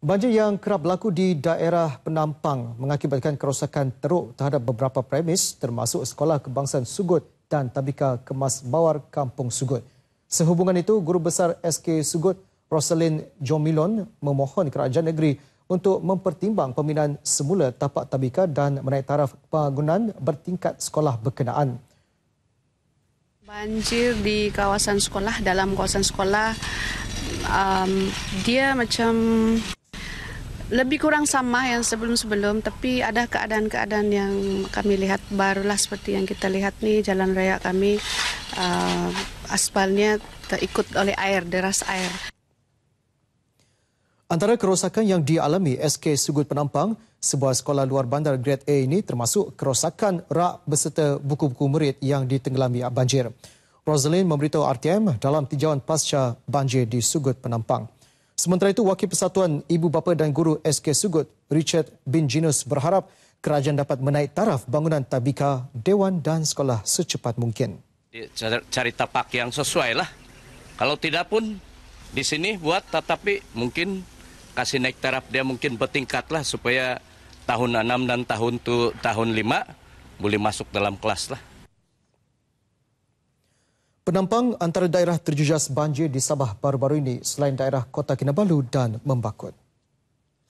Banjir yang kerap berlaku di daerah penampang mengakibatkan kerosakan teruk terhadap beberapa premis termasuk Sekolah Kebangsaan Sugut dan Tabika Kemas Bawar Kampung Sugut. Sehubungan itu, Guru Besar SK Sugut Rosalind Jomilon memohon kerajaan negeri untuk mempertimbang pembinaan semula tapak tabika dan menaik taraf pembangunan bertingkat sekolah berkenaan. Banjir di kawasan sekolah, dalam kawasan sekolah, um, dia macam lebih kurang sama yang sebelum-sebelum tapi ada keadaan-keadaan yang kami lihat barulah seperti yang kita lihat ni jalan raya kami uh, aspalnya terikut oleh air deras air. Antara kerosakan yang dialami SK Sugut Penampang, sebuah sekolah luar bandar grade A ini termasuk kerosakan rak beserta buku-buku murid yang ditenggelami banjir. Rosaline memberitahu RTM dalam tinjauan pasca banjir di Sugut Penampang. Sementara itu, Wakil Persatuan Ibu Bapa dan Guru SK Sugut, Richard Bin Ginus berharap kerajaan dapat menaik taraf bangunan tabika, dewan dan sekolah secepat mungkin. Cari tapak yang sesuai lah. Kalau tidak pun di sini buat tetapi mungkin kasih naik taraf dia mungkin bertingkat lah supaya tahun 6 dan tahun tu, tahun 5 boleh masuk dalam kelas lah. Penampang antara daerah terjejas banjir di Sabah baru-baru ini selain daerah Kota Kinabalu dan Membakut.